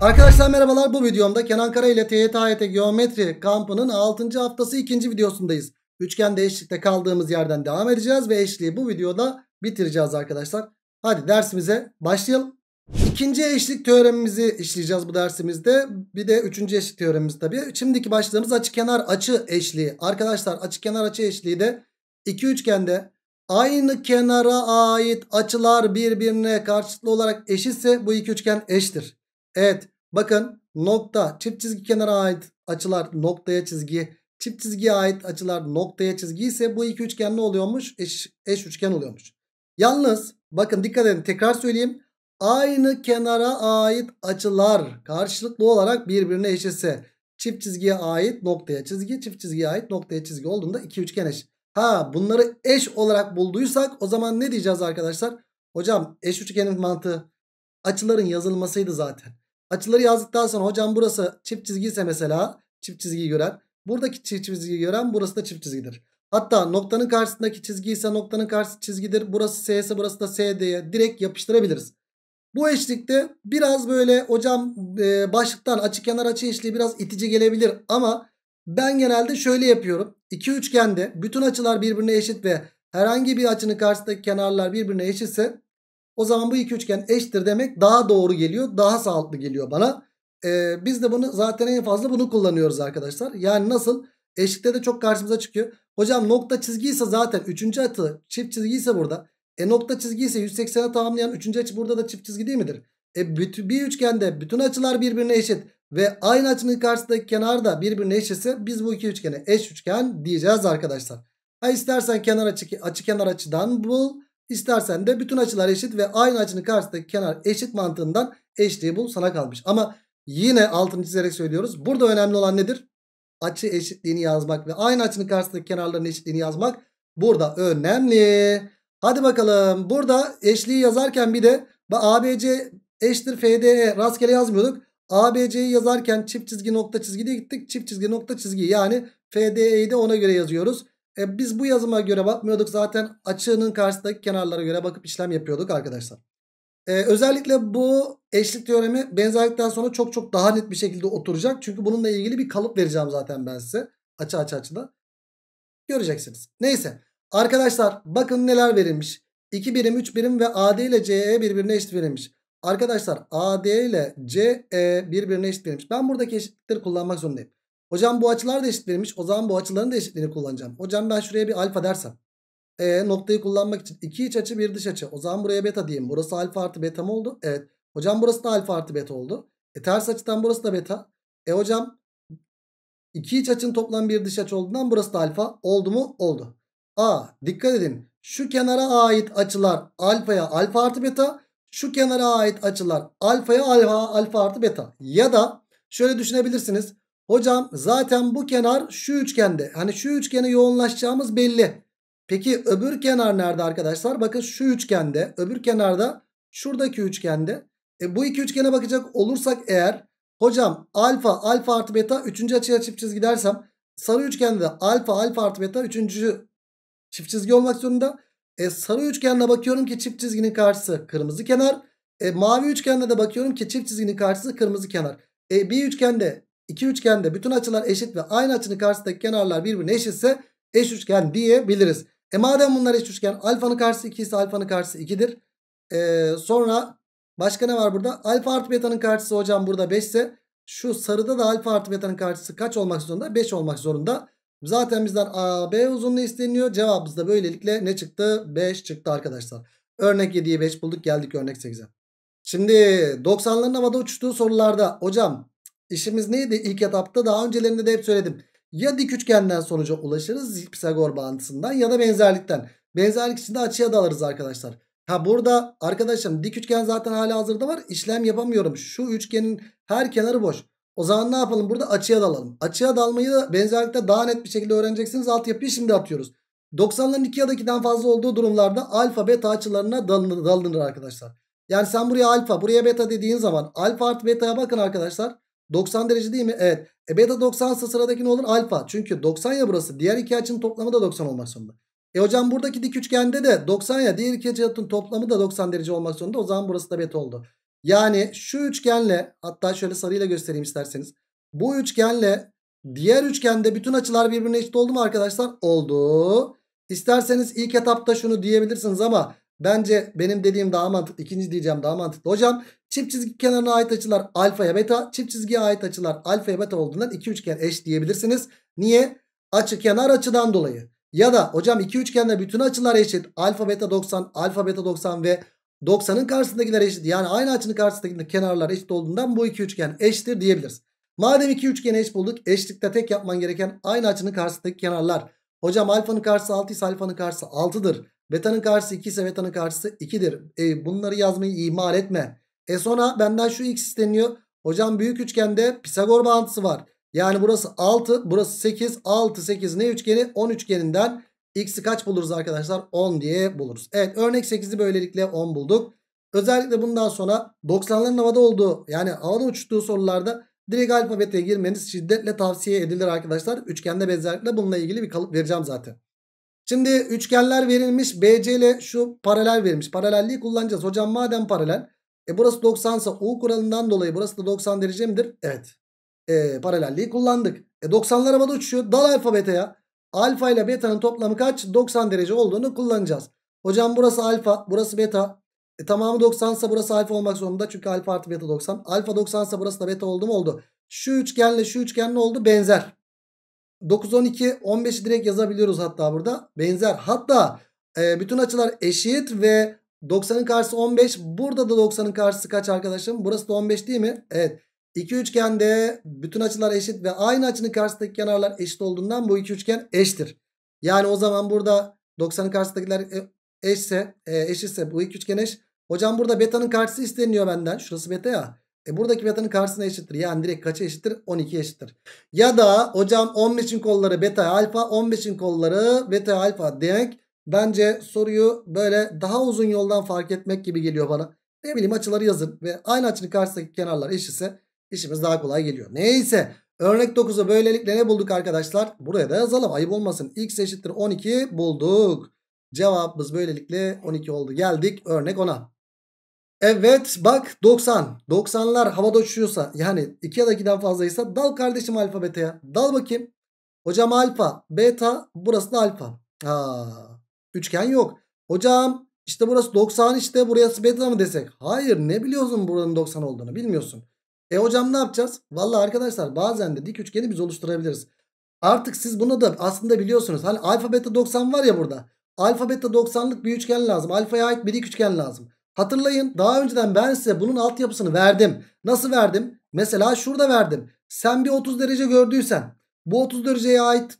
Arkadaşlar merhabalar bu videomda Kenan Kara ile TYT Geometri kampının 6. haftası 2. videosundayız. Üçgende eşlikte kaldığımız yerden devam edeceğiz ve eşliği bu videoda bitireceğiz arkadaşlar. Hadi dersimize başlayalım. İkinci eşlik teoremimizi işleyeceğiz bu dersimizde. Bir de üçüncü eşlik teoremimiz tabii. Şimdiki başlığımız kenar açı eşliği. Arkadaşlar açı kenar açı eşliği de iki üçgende aynı kenara ait açılar birbirine karşılıklı olarak eşitse bu iki üçgen eşittir. Evet bakın nokta çift çizgi kenara ait açılar noktaya çizgi çift çizgiye ait açılar noktaya çizgi ise bu iki üçgen ne oluyormuş? Eş, eş üçgen oluyormuş. Yalnız bakın dikkat edin tekrar söyleyeyim. Aynı kenara ait açılar karşılıklı olarak birbirine eş ise çift çizgiye ait noktaya çizgi çift çizgiye ait noktaya çizgi olduğunda iki üçgen eş. Ha bunları eş olarak bulduysak o zaman ne diyeceğiz arkadaşlar? Hocam eş üçgenin mantığı açıların yazılmasıydı zaten. Açıları yazdıktan sonra hocam burası çift çizgiyse mesela çift çizgiyi gören. Buradaki çift çizgiyi gören burası da çift çizgidir. Hatta noktanın karşısındaki çizgi ise noktanın karşısı çizgidir. Burası S ise burası da S diye direkt yapıştırabiliriz. Bu eşlikte biraz böyle hocam e, başlıktan açı kenar açı eşliği biraz itici gelebilir. Ama ben genelde şöyle yapıyorum. İki üçgende bütün açılar birbirine eşit ve herhangi bir açının karşısındaki kenarlar birbirine eşitse o zaman bu iki üçgen eşittir demek daha doğru geliyor. Daha sağlıklı geliyor bana. Ee, biz de bunu zaten en fazla bunu kullanıyoruz arkadaşlar. Yani nasıl? Eşlikte de çok karşımıza çıkıyor. Hocam nokta çizgiyse zaten üçüncü atı çift çizgiyse burada. E nokta çizgiyse 180'e tamamlayan üçüncü açı burada da çift çizgi değil midir? E bir üçgende bütün açılar birbirine eşit ve aynı açının karşısındaki kenar da birbirine eşitse biz bu iki üçgene eş üçgen diyeceğiz arkadaşlar. Ha istersen kenar açı, açı kenar açıdan bul. İstersen de bütün açılar eşit ve aynı açının karşısındaki kenar eşit mantığından eşliği bul sana kalmış. Ama yine altını çizerek söylüyoruz. Burada önemli olan nedir? Açı eşitliğini yazmak ve aynı açının karşısındaki kenarların eşitliğini yazmak burada önemli. Hadi bakalım burada eşliği yazarken bir de ABC eşittir FDE rastgele yazmıyorduk. ABC'yi yazarken çift çizgi nokta çizgi diye gittik. Çift çizgi nokta çizgi yani FDE'yi de ona göre yazıyoruz. E, biz bu yazıma göre bakmıyorduk. Zaten açığının karşısındaki kenarlara göre bakıp işlem yapıyorduk arkadaşlar. E, özellikle bu eşlik teoremi benzerlikten sonra çok çok daha net bir şekilde oturacak. Çünkü bununla ilgili bir kalıp vereceğim zaten ben size. Açı açı açıda. Göreceksiniz. Neyse. Arkadaşlar bakın neler verilmiş. 2 birim 3 birim ve AD ile CE birbirine eşit verilmiş. Arkadaşlar AD ile CE birbirine eşit verilmiş. Ben buradaki eşitlikleri kullanmak zorundayım. Hocam bu açılar da eşitlenmiş. O zaman bu açıların da eşitliğini kullanacağım. Hocam ben şuraya bir alfa dersem. E, noktayı kullanmak için iki iç açı bir dış açı. O zaman buraya beta diyeyim. Burası alfa artı beta mı oldu? Evet. Hocam burası da alfa artı beta oldu. E, ters açıdan burası da beta. E hocam iki iç açının toplam bir dış açı olduğundan burası da alfa. Oldu mu? Oldu. A dikkat edin. Şu kenara ait açılar alfaya alfa artı beta. Şu kenara ait açılar alfaya alfa, alfa artı beta. Ya da şöyle düşünebilirsiniz. Hocam zaten bu kenar şu üçgende. Hani şu üçgene yoğunlaşacağımız belli. Peki öbür kenar nerede arkadaşlar? Bakın şu üçgende. Öbür kenarda şuradaki üçgende. E, bu iki üçgene bakacak olursak eğer hocam alfa alfa artı beta üçüncü açıya çift çizgi dersem sarı üçgende alfa alfa artı beta üçüncü çift çizgi olmak zorunda. E, sarı üçgenle bakıyorum ki çift çizginin karşısı kırmızı kenar. E, mavi üçgenle de bakıyorum ki çift çizginin karşısı kırmızı kenar. E, bir üçgende İki üçgende bütün açılar eşit ve aynı açının karşısındaki kenarlar birbirine eşitse eş üçgen diyebiliriz. E madem bunlar eş üçgen alfanın karşısı 2 ise alfanın karşısı 2'dir. E, sonra başka ne var burada? Alfa artı beta'nın karşısı hocam burada 5 ise şu sarıda da alfa artı beta'nın karşısı kaç olmak zorunda? 5 olmak zorunda. Zaten bizden AB uzunluğu isteniyor. Cevabımız da böylelikle ne çıktı? 5 çıktı arkadaşlar. Örnek 7'yi 5 bulduk geldik örnek 8'e. Şimdi 90'ların havada uçtuğu sorularda hocam İşimiz neydi ilk etapta? Daha öncelerinde de hep söyledim. Ya dik üçgenden sonuca ulaşırız Pisagor bağıntısından ya da benzerlikten. Benzerlik içinde açıya da alırız arkadaşlar. Ha burada arkadaşım dik üçgen zaten hala hazırda var. İşlem yapamıyorum. Şu üçgenin her kenarı boş. O zaman ne yapalım? Burada açıya dalalım. Açıya dalmayı da benzerlikte daha net bir şekilde öğreneceksiniz. Altyapıyı şimdi atıyoruz. 90'ların 2 ya da 2'den fazla olduğu durumlarda alfa beta açılarına dalınır, dalınır arkadaşlar. Yani sen buraya alfa buraya beta dediğin zaman alfa artı beta'ya bakın arkadaşlar. 90 derece değil mi? Evet. E beta 90 ise sıradaki ne olur? Alfa. Çünkü 90 ya burası. Diğer iki açının toplamı da 90 olmak zorunda. E hocam buradaki dik üçgende de 90 ya diğer iki açının toplamı da 90 derece olmak zorunda. O zaman burası da beta oldu. Yani şu üçgenle hatta şöyle sarıyla göstereyim isterseniz. Bu üçgenle diğer üçgende bütün açılar birbirine eşit oldu mu arkadaşlar? Oldu. İsterseniz ilk etapta şunu diyebilirsiniz ama Bence benim dediğim daha mantıklı. İkinci diyeceğim daha mantıklı. Hocam çift çizgi kenarına ait açılar alfaya beta. Çift çizgiye ait açılar alfaya beta olduğundan iki üçgen eş diyebilirsiniz. Niye? Açı kenar açıdan dolayı. Ya da hocam iki üçgende bütün açılar eşit. Alfa beta 90, alfa beta 90 ve 90'ın karşısındakiler eşit. Yani aynı açının karşısındaki kenarlar eşit olduğundan bu iki üçgen eşittir diyebiliriz. Madem iki üçgen eş bulduk. eşlikte tek yapman gereken aynı açının karşısındaki kenarlar. Hocam alfanın karşısı 6 ise alfanın karşısı 6'dır. Beta'nın karşısı 2 ise beta'nın karşısı 2'dir. E, bunları yazmayı ihmal etme. E sonra benden şu x isteniyor. Hocam büyük üçgende Pisagor bağıntısı var. Yani burası 6, burası 8. 6, 8 ne üçgeni? 10 üçgeninden x'i kaç buluruz arkadaşlar? 10 diye buluruz. Evet örnek 8'i böylelikle 10 bulduk. Özellikle bundan sonra 90'ların havada olduğu yani havada uçtuğu sorularda direkt alfabeteye girmeniz şiddetle tavsiye edilir arkadaşlar. Üçgende benzerlikle bununla ilgili bir kalıp vereceğim zaten. Şimdi üçgenler verilmiş. BC ile şu paralel verilmiş. Paralelliği kullanacağız. Hocam madem paralel. E burası 90 ise U kuralından dolayı burası da 90 derece midir? Evet. E, paralelliği kullandık. E 90'lar havada uçuşuyor. Dal alfa beta ya. Alfa ile beta'nın toplamı kaç? 90 derece olduğunu kullanacağız. Hocam burası alfa. Burası beta. E, tamamı 90 ise burası alfa olmak zorunda. Çünkü alfa artı beta 90. Alfa 90 ise burası da beta oldu mu? Oldu. Şu üçgenle şu üçgen ne oldu? Benzer. 9, 12, 15'i direkt yazabiliyoruz hatta burada. Benzer. Hatta e, bütün açılar eşit ve 90'ın karşısı 15. Burada da 90'ın karşısı kaç arkadaşım? Burası da 15 değil mi? Evet. İki üçgende bütün açılar eşit ve aynı açının karşısındaki kenarlar eşit olduğundan bu iki üçgen eşittir. Yani o zaman burada 90'ın karşısındakiler e, eşse, e, eşitse bu iki üçgen eş. Hocam burada beta'nın karşısı isteniyor benden. Şurası beta ya. E buradaki beta'nın karşısına eşittir. Yani direkt kaça eşittir? 12 eşittir. Ya da hocam 15'in kolları beta alfa 15'in kolları beta alfa demek. Bence soruyu böyle daha uzun yoldan fark etmek gibi geliyor bana. Ne bileyim açıları yazın ve aynı açının karşısındaki kenarlar eşitse işimiz daha kolay geliyor. Neyse örnek 9'u böylelikle ne bulduk arkadaşlar? Buraya da yazalım ayıp olmasın. X eşittir 12 bulduk. Cevabımız böylelikle 12 oldu. Geldik örnek 10'a. Evet bak 90. 90'lar havada uçuyorsa yani 2 ya da 2'den fazlaysa dal kardeşim alfa beta'ya. Dal bakayım. Hocam alfa beta burası da alfa. Aa, üçgen yok. Hocam işte burası 90 işte burası beta mı desek? Hayır ne biliyorsun buranın 90 olduğunu bilmiyorsun. E hocam ne yapacağız? Valla arkadaşlar bazen de dik üçgeni biz oluşturabiliriz. Artık siz bunu da aslında biliyorsunuz. Hani alfa beta 90 var ya burada. Alfa beta 90'lık bir üçgen lazım. Alfaya ait bir dik üçgen lazım. Hatırlayın daha önceden ben size bunun altyapısını verdim. Nasıl verdim? Mesela şurada verdim. Sen bir 30 derece gördüysen bu 30 dereceye ait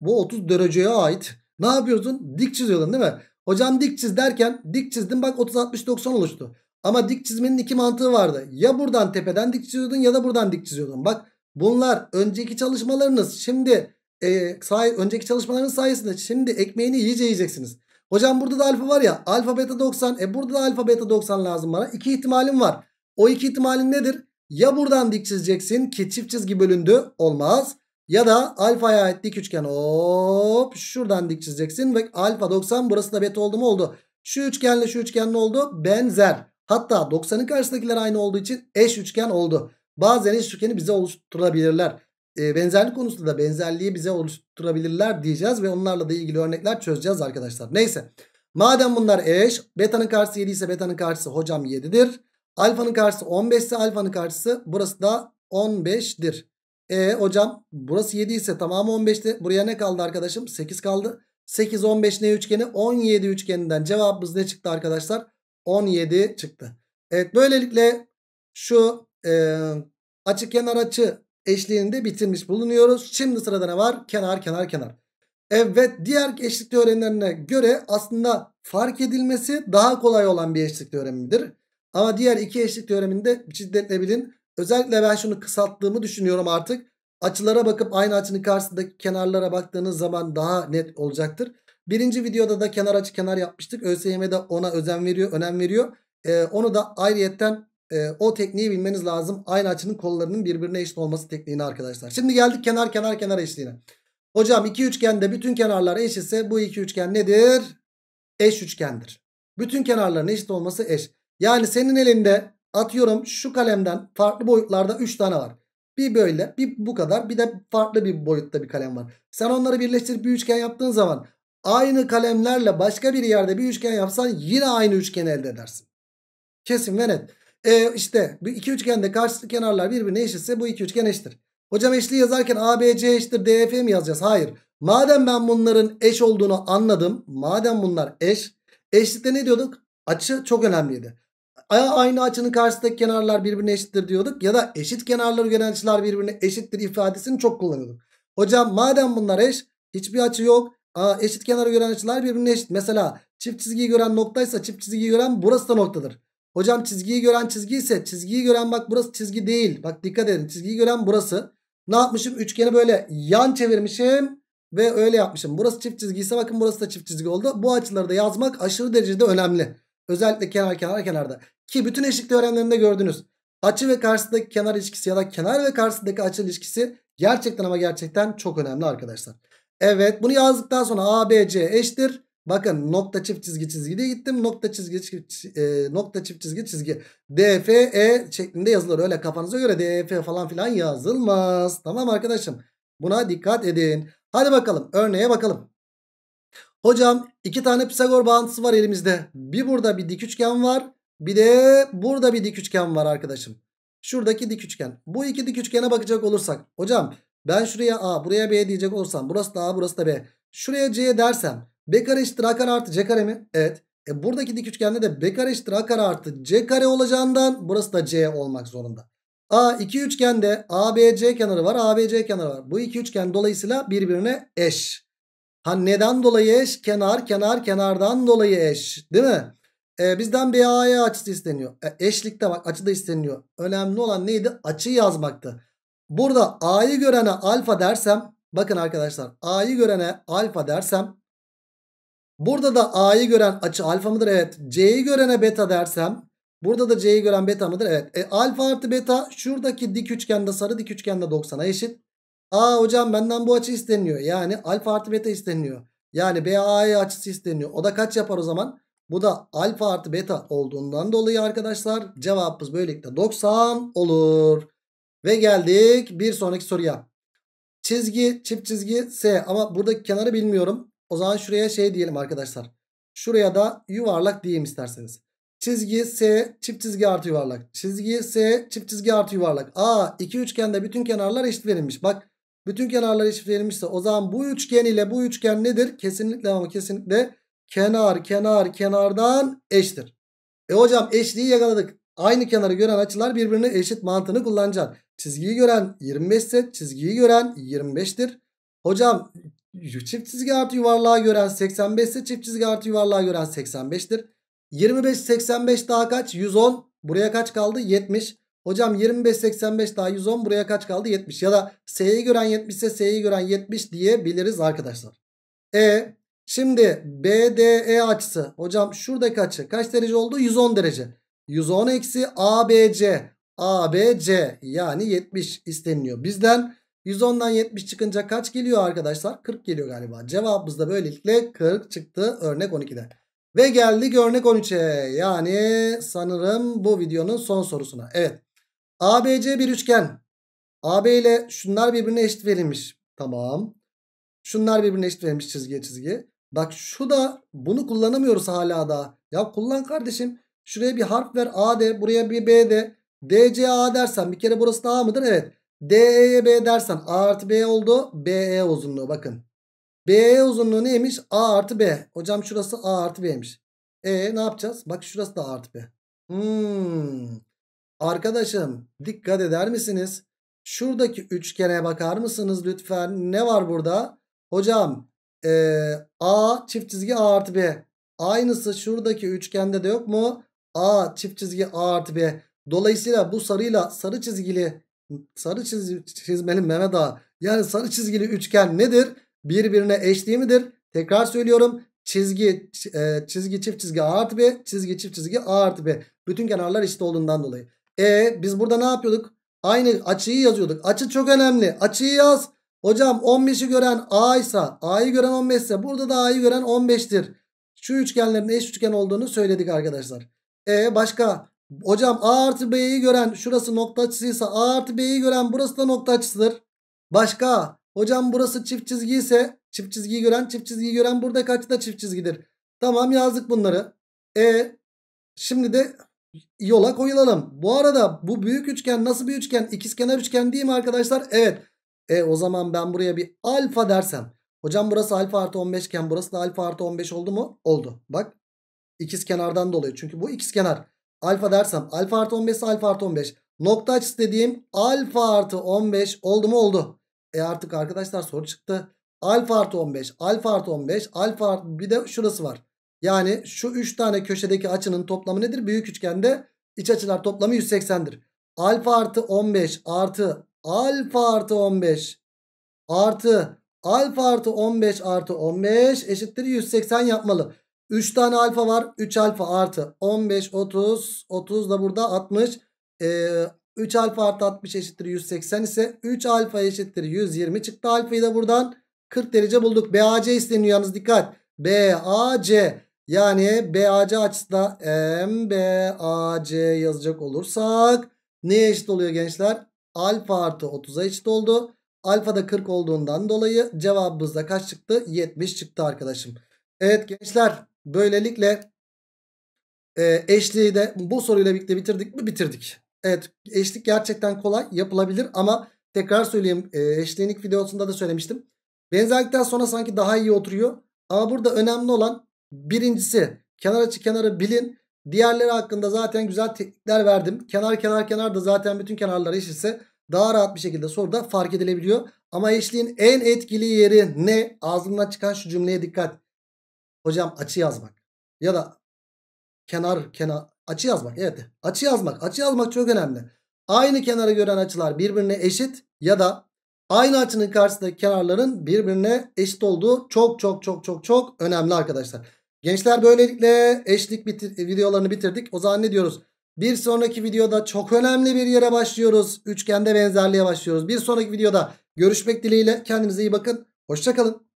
bu 30 dereceye ait ne yapıyorsun? Dik çiziyordun değil mi? Hocam dik çiz derken dik çizdim bak 30 60 90 oluştu. Ama dik çizmenin iki mantığı vardı. Ya buradan tepeden dik çiziyordun ya da buradan dik çiziyordun. Bak bunlar önceki çalışmalarınız şimdi e, say önceki çalışmaların sayesinde şimdi ekmeğini iyice yiyeceksiniz. Hocam burada da alfa var ya. Alfa beta 90. E burada da alfa beta 90 lazım bana. İki ihtimalim var. O iki ihtimalin nedir? Ya buradan dik çizeceksin ki çift çizgi bölündü. Olmaz. Ya da alfaya ait dik üçgen hop şuradan dik çizeceksin. Ve alfa 90 burası da beta oldu mu oldu. Şu üçgenle şu üçgen ne oldu? Benzer. Hatta 90'ın karşısındakiler aynı olduğu için eş üçgen oldu. Bazen eş üçgeni bize oluşturabilirler e, benzerlik konusunda da benzerliği bize oluşturabilirler diyeceğiz ve onlarla da ilgili örnekler çözeceğiz arkadaşlar. Neyse. Madem bunlar eş, beta'nın karşısı 7 ise beta'nın karşısı hocam 7'dir. Alfa'nın karşısı 15 ise alfa'nın karşısı burası da 15'dir. E hocam burası 7 ise tamamı 15'ti. Buraya ne kaldı arkadaşım? 8 kaldı. 8 15 ne üçgeni? 17 üçgeninden cevabımız ne çıktı arkadaşlar? 17 çıktı. Evet böylelikle şu e, açı kenar açı Eşliğinde bitirmiş bulunuyoruz. Şimdi sırada ne var? Kenar kenar kenar. Evet diğer eşlik teoremlerine göre aslında fark edilmesi daha kolay olan bir eşlik teoremidir. Ama diğer iki eşlik teoreminde şiddetle bilin. Özellikle ben şunu kısalttığımı düşünüyorum artık. Açılara bakıp aynı açının karşısındaki kenarlara baktığınız zaman daha net olacaktır. Birinci videoda da kenar açı kenar yapmıştık. ÖSYM'de ona özen veriyor, önem veriyor. Ee, onu da ayrıyetten e, o tekniği bilmeniz lazım. Aynı açının kollarının birbirine eşit olması tekniğini arkadaşlar. Şimdi geldik kenar kenar kenar eşliğine. Hocam iki üçgende bütün kenarlar eş ise bu iki üçgen nedir? Eş üçgendir. Bütün kenarların eşit olması eş. Yani senin elinde atıyorum şu kalemden farklı boyutlarda 3 tane var. Bir böyle bir bu kadar bir de farklı bir boyutta bir kalem var. Sen onları birleştirip bir üçgen yaptığın zaman aynı kalemlerle başka bir yerde bir üçgen yapsan yine aynı üçgen elde edersin. Kesin ve net. E işte bu iki üçgende karşılıklı kenarlar birbirine eşitse bu iki üçgen eşittir. Hocam eşliği yazarken ABC eşittir DF mi yazacağız? Hayır. Madem ben bunların eş olduğunu anladım. Madem bunlar eş. Eşlikte ne diyorduk? Açı çok önemliydi. Aynı açının karşısındaki kenarlar birbirine eşittir diyorduk. Ya da eşit kenarları gören açılar birbirine eşittir ifadesini çok kullanıyorduk. Hocam madem bunlar eş. Hiçbir açı yok. Aa, eşit kenarı gören açılar birbirine eşit. Mesela çift çizgiyi gören noktaysa çift çizgiyi gören burası da noktadır. Hocam çizgiyi gören çizgi ise çizgiyi gören bak burası çizgi değil. Bak dikkat edin çizgiyi gören burası. Ne yapmışım? Üçgeni böyle yan çevirmişim ve öyle yapmışım. Burası çift çizgi ise bakın burası da çift çizgi oldu. Bu açıları da yazmak aşırı derecede önemli. Özellikle kenar kenar kenarda. Ki bütün eşitlik teoremlerinde gördünüz. Açı ve karşısındaki kenar ilişkisi ya da kenar ve karşısındaki açı ilişkisi gerçekten ama gerçekten çok önemli arkadaşlar. Evet bunu yazdıktan sonra ABC eşittir. Bakın nokta çift çizgi çizgi diye gittim. Nokta çizgi çizgi e, nokta çift çizgi çizgi DFE şeklinde yazılır. Öyle kafanıza göre DFE falan filan yazılmaz. Tamam arkadaşım. Buna dikkat edin. Hadi bakalım örneğe bakalım. Hocam iki tane Pisagor bağıntısı var elimizde. Bir burada bir dik üçgen var. Bir de burada bir dik üçgen var arkadaşım. Şuradaki dik üçgen. Bu iki dik üçgene bakacak olursak. Hocam ben şuraya A buraya B diyecek olursam. Burası da A burası da B. Şuraya C dersem. B kare eşittir A kare artı C kare mi? Evet. E buradaki dik üçgende de B kare eşittir A kare artı C kare olacağından burası da C olmak zorunda. A iki üçgende A B C kenarı var A B C kenarı var. Bu iki üçgen dolayısıyla birbirine eş. Ha neden dolayı eş? Kenar kenar kenardan dolayı eş değil mi? E, bizden BA'ya e açısı isteniyor. E, eşlikte bak açı da isteniyor. Önemli olan neydi? Açı yazmaktı. Burada A'yı görene alfa dersem bakın arkadaşlar A'yı görene alfa dersem Burada da A'yı gören açı alfa mıdır? Evet. C'yi görene beta dersem. Burada da C'yi gören beta mıdır? Evet. E, alfa artı beta şuradaki dik üçgende sarı dik üçgende 90'a eşit. Aa hocam benden bu açı isteniyor. Yani alfa artı beta isteniyor. Yani BAE açısı isteniyor. O da kaç yapar o zaman? Bu da alfa artı beta olduğundan dolayı arkadaşlar cevabımız böylelikle 90 olur. Ve geldik bir sonraki soruya. Çizgi çift çizgi S ama buradaki kenarı bilmiyorum. O zaman şuraya şey diyelim arkadaşlar. Şuraya da yuvarlak diyeyim isterseniz. Çizgi S çift çizgi artı yuvarlak. Çizgi S çift çizgi artı yuvarlak. Aa iki üçgende bütün kenarlar eşit verilmiş. Bak bütün kenarlar eşit verilmişse o zaman bu üçgen ile bu üçgen nedir? Kesinlikle ama kesinlikle kenar kenar kenardan eşittir. E hocam eşliği yakaladık. Aynı kenarı gören açılar birbirine eşit mantığını kullanacak. Çizgiyi gören 25 ise çizgiyi gören 25'tir. Hocam çift çizgi artı yuvarlığa gören 85 ise çift çizgi artı yuvarlığa gören 85'tir. 25 85 daha kaç? 110. Buraya kaç kaldı? 70. Hocam 25 85 daha 110 buraya kaç kaldı? 70. Ya da S'yi gören 70 ise S'yi gören 70 diyebiliriz arkadaşlar. E şimdi BDE açısı. Hocam şuradaki açı kaç derece oldu? 110 derece. 110 eksi ABC. ABC yani 70 isteniliyor. Bizden 110'dan 70 çıkınca kaç geliyor arkadaşlar? 40 geliyor galiba. Cevabımız da böylelikle 40 çıktı örnek 12'den. Ve geldik örnek 13'e. Yani sanırım bu videonun son sorusuna. Evet. ABC bir üçgen. AB ile şunlar birbirine eşit verilmiş. Tamam. Şunlar birbirine eşit verilmiş çizgiye çizgi. Bak şu da bunu kullanamıyoruz hala da. Ya kullan kardeşim. Şuraya bir harf ver A Buraya bir B DC'A dersen bir kere burası da A mıdır? Evet. DE'ye B dersen A artı B oldu. BE uzunluğu bakın. BE uzunluğu neymiş? A artı B. Hocam şurası A artı B'ymiş. E ne yapacağız? Bak şurası da A artı B. Hmm. Arkadaşım dikkat eder misiniz? Şuradaki üçgene bakar mısınız lütfen? Ne var burada? Hocam e, A çift çizgi A artı B. Aynısı şuradaki üçgende de yok mu? A çift çizgi A artı B. Dolayısıyla bu sarıyla sarı çizgili sarı çiz, çizmeli Mehmet Ağa yani sarı çizgili üçgen nedir? Birbirine eş değil midir? Tekrar söylüyorum çizgi e, çizgi çift çizgi A artı B çizgi çift çizgi A artı B. Bütün kenarlar eşit olduğundan dolayı. E biz burada ne yapıyorduk? Aynı açıyı yazıyorduk. Açı çok önemli. Açıyı yaz. Hocam 15'i gören A ise A'yı gören 15 ise burada da A'yı gören 15'tir. Şu üçgenlerin eş üçgen olduğunu söyledik arkadaşlar. E başka Hocam A artı B'yi gören şurası nokta açısıysa A artı B'yi gören burası da nokta açısıdır. Başka hocam burası çift çizgi ise çift çizgiyi gören çift çizgiyi gören burada kaç da çift çizgidir. Tamam yazdık bunları. E şimdi de yola koyulalım. Bu arada bu büyük üçgen nasıl bir üçgen? İkizkenar üçgen değil mi arkadaşlar? Evet. E o zaman ben buraya bir alfa dersem. Hocam burası alfa artı 15 iken burası da alfa artı 15 oldu mu? Oldu. Bak ikiz kenardan dolayı. Çünkü bu ikiz kenar. Alfa dersem alfa artı 15 ise alfa artı 15. Nokta açısı dediğim alfa artı 15 oldu mu oldu. E artık arkadaşlar soru çıktı. Alfa artı 15, alfa artı 15, alfa artı bir de şurası var. Yani şu 3 tane köşedeki açının toplamı nedir? Büyük üçgende iç açılar toplamı 180'dir. Alfa artı 15 artı alfa artı 15 artı alfa artı 15 artı 15 eşittir 180 yapmalı. 3 tane alfa var. 3 alfa artı 15 30. 30 da burada 60. Ee, 3 alfa artı 60 eşittir 180 ise 3 alfa eşittir 120 çıktı. Alfayı da buradan 40 derece bulduk. BAC isteniyor yalnız dikkat. BAC yani BAC açısı da MBAC yazacak olursak neye eşit oluyor gençler? Alfa artı 30'a eşit oldu. Alfa da 40 olduğundan dolayı cevabımızda kaç çıktı? 70 çıktı arkadaşım. Evet gençler Böylelikle e, eşliği de bu soruyla birlikte bitirdik mi? Bitirdik. Evet eşlik gerçekten kolay yapılabilir ama tekrar söyleyeyim e, eşliğinlik videosunda da söylemiştim. Benzerlikten sonra sanki daha iyi oturuyor. Ama burada önemli olan birincisi kenar açı kenarı bilin. Diğerleri hakkında zaten güzel teknikler verdim. Kenar kenar kenar da zaten bütün kenarlar eşitse daha rahat bir şekilde soruda fark edilebiliyor. Ama eşliğin en etkili yeri ne? Ağzımdan çıkan şu cümleye dikkat. Hocam açı yazmak. Ya da kenar kenar açı yazmak. Evet açı yazmak. Açı yazmak çok önemli. Aynı kenarı gören açılar birbirine eşit ya da aynı açının karşısındaki kenarların birbirine eşit olduğu çok çok çok çok çok önemli arkadaşlar. Gençler böylelikle eşlik bitir videolarını bitirdik. O zaman ne diyoruz? Bir sonraki videoda çok önemli bir yere başlıyoruz. Üçgende benzerliğe başlıyoruz. Bir sonraki videoda görüşmek dileğiyle. Kendinize iyi bakın. Hoşçakalın.